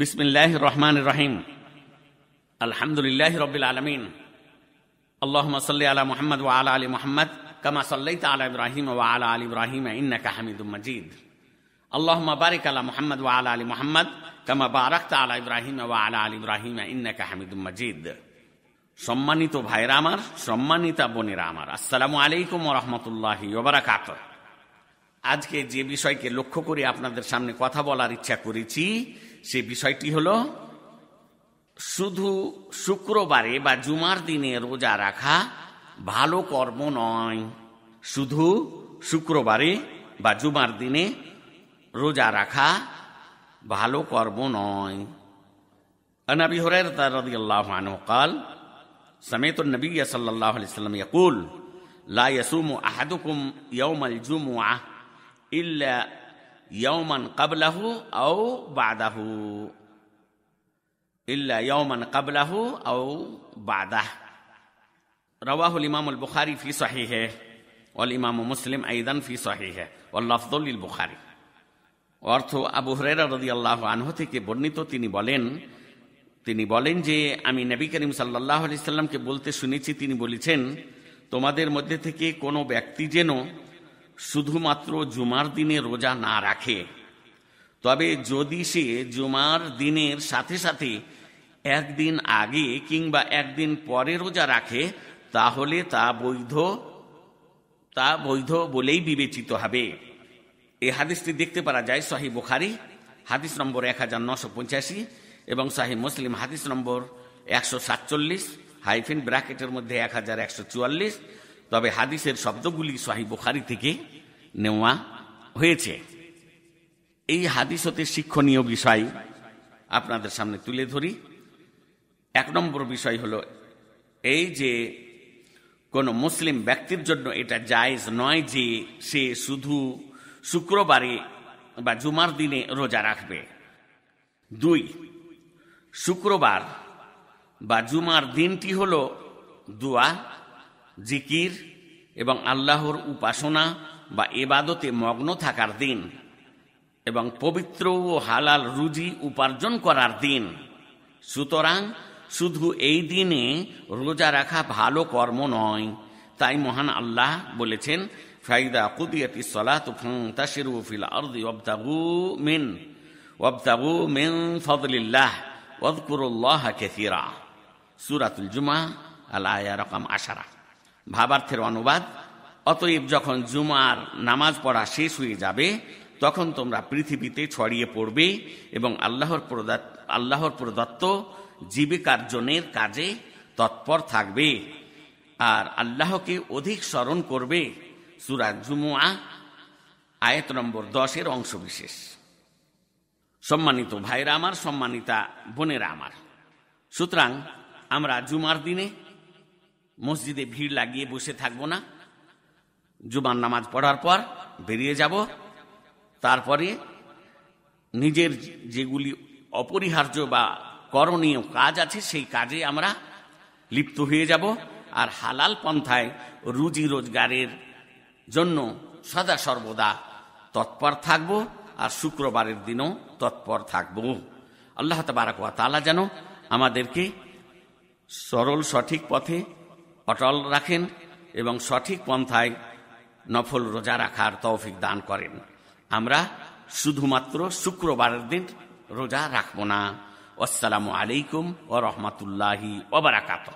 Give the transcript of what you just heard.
বিসমিল্লাহ রহমান রহিম আলহামদুলিল্লাহ রবিল আলমিন আল্লাহ সাল্লি আলা মোহাম্মদ ও আলা আলী মোহাম্মদ কামা সাল্লাই আলা ইব্রাহিম ও আলা আলী ইব্রাহিম ইন্নাকা হামিদুম মজিদ আলা মোহাম্মদ ও আলা আলী মোহাম্মদ محمد كما باركت ইব্রাহিম ও আলা আলী ইব্রাহিম ইন্না হামিদুম মজিদ সম্মানিত ভাইরা আমার সম্মানিতা বোনেরা আমার আসসালামু আলাইকুম রহমতুল্লাহ ওবরাকাত আজকে যে বিষয়কে লক্ষ্য করে আপনাদের সামনে কথা বলার ইচ্ছা করেছি সে বিষয়টি হল শুধু শুক্রবারে বা জুমার দিনে রোজা রাখা ভালো কর্ম নয় শুধু শুক্রবারে বা জুমার দিনে রোজা রাখা ভালো কর্ম নয় কাল সমেত নবী সাল্লাহ আলাইসাল্লাম ইয়াকুল লা ইয়াসুমু আহাদুকুম ইয়াউমাল জুমুআ ইল্লা ইয়মান কাবলাহু আও বাদাহু ইল্লা ইয়মান কাবলাহু আও বাদাহ রওয়াহুল ইমামুল বুখারি ফি সহিহে ওয়াল ইমাম মুসলিম আইদান ফি সহিহে ওয়াল লফজুল বুখারি অর্থ আবু হরেরা রদি আল্লাহ আনহ থেকে বর্ণিত তিনি বলেন তিনি বলেন যে আমি নবী করিম সাল্লাহ আলি সাল্লামকে বলতে শুনেছি তিনি বলেছেন তোমাদের মধ্যে থেকে কোনো ব্যক্তি যেন শুধুমাত্র জুমার দিনে রোজা না রাখে তবে যদি সে জুমার দিনের সাথে সাথে একদিন আগে কিংবা একদিন পরে রোজা রাখে তাহলে তা বৈধ তা বৈধ বলেই বিবেচিত হবে এই হাদিসটি দেখতে পারা যায় শাহি বুখারি হাদিস নম্বর এক হাজার নশো পঁচাশি এবং শাহি মুসলিম হাদিস নম্বর একশো সাতচল্লিশ হাইফিন ব্র্যাকেটের মধ্যে এক হাজার একশো চুয়াল্লিশ তবে হাদিসের শব্দগুলি সাহি বুখারি থেকে নেওয়া হয়েছে এই হাদিস হতে শিক্ষণীয় বিষয় আপনাদের সামনে তুলে ধরি এক নম্বর বিষয় হলো এই যে কোনো মুসলিম ব্যক্তির জন্য এটা জায়জ নয় যে সে শুধু শুক্রবারে বা জুমার দিনে রোজা রাখবে দুই শুক্রবার বা জুমার দিনটি হলো দোয়া জিকির এবং আল্লাহর উপাসনা বা এবাদতে মগ্ন থাকার দিন এবং পবিত্র ও হালাল রুজি উপার্জন করার দিন সুতরাং শুধু এই দিনে রোজা রাখা ভালো কর্ম নয় তাই মহান আল্লাহ বলেছেন ফাইদা কুদিয়াতি সলাত ফান্তাশিরু ফিল আরদি অবদাবু মিন ওয়াবতাগু মিন ফদলিল্লাহ ওয়াজকুরুল্লাহ কাসীরা সুরাতুল জুমা আল আয়া রকম আশারা ভাবার্থের অনুবাদ অতএব যখন জুমার নামাজ পড়া শেষ হয়ে যাবে তখন তোমরা পৃথিবীতে ছড়িয়ে পড়বে এবং আল্লাহর প্রদত্ত আল্লাহর প্রদত্ত জীবিকার্জনের কাজে তৎপর থাকবে আর আল্লাহকে অধিক স্মরণ করবে সুরা জুমুয়া আয়ত নম্বর দশের অংশবিশেষ সম্মানিত ভাইরা আমার সম্মানিতা বোনেরা আমার সুতরাং আমরা জুমার দিনে মসজিদে ভিড় লাগিয়ে বসে থাকবো না জুমার নামাজ পড়ার পর বেরিয়ে যাব তারপরে নিজের যেগুলি অপরিহার্য বা করণীয় কাজ আছে সেই কাজে আমরা লিপ্ত হয়ে যাব আর হালাল পন্থায় রুজি রোজগারের জন্য সদা সর্বদা তৎপর থাকব আর শুক্রবারের দিনও তৎপর থাকব আল্লাহ তালা যেন আমাদেরকে সরল সঠিক পথে অটল রাখেন এবং সঠিক পন্থায় নফল রোজা রাখার তৌফিক দান করেন আমরা শুধুমাত্র শুক্রবারের দিন রোজা রাখব না আসসালামু আলাইকুম ও রহমতুল্লাহি ওবরাকাত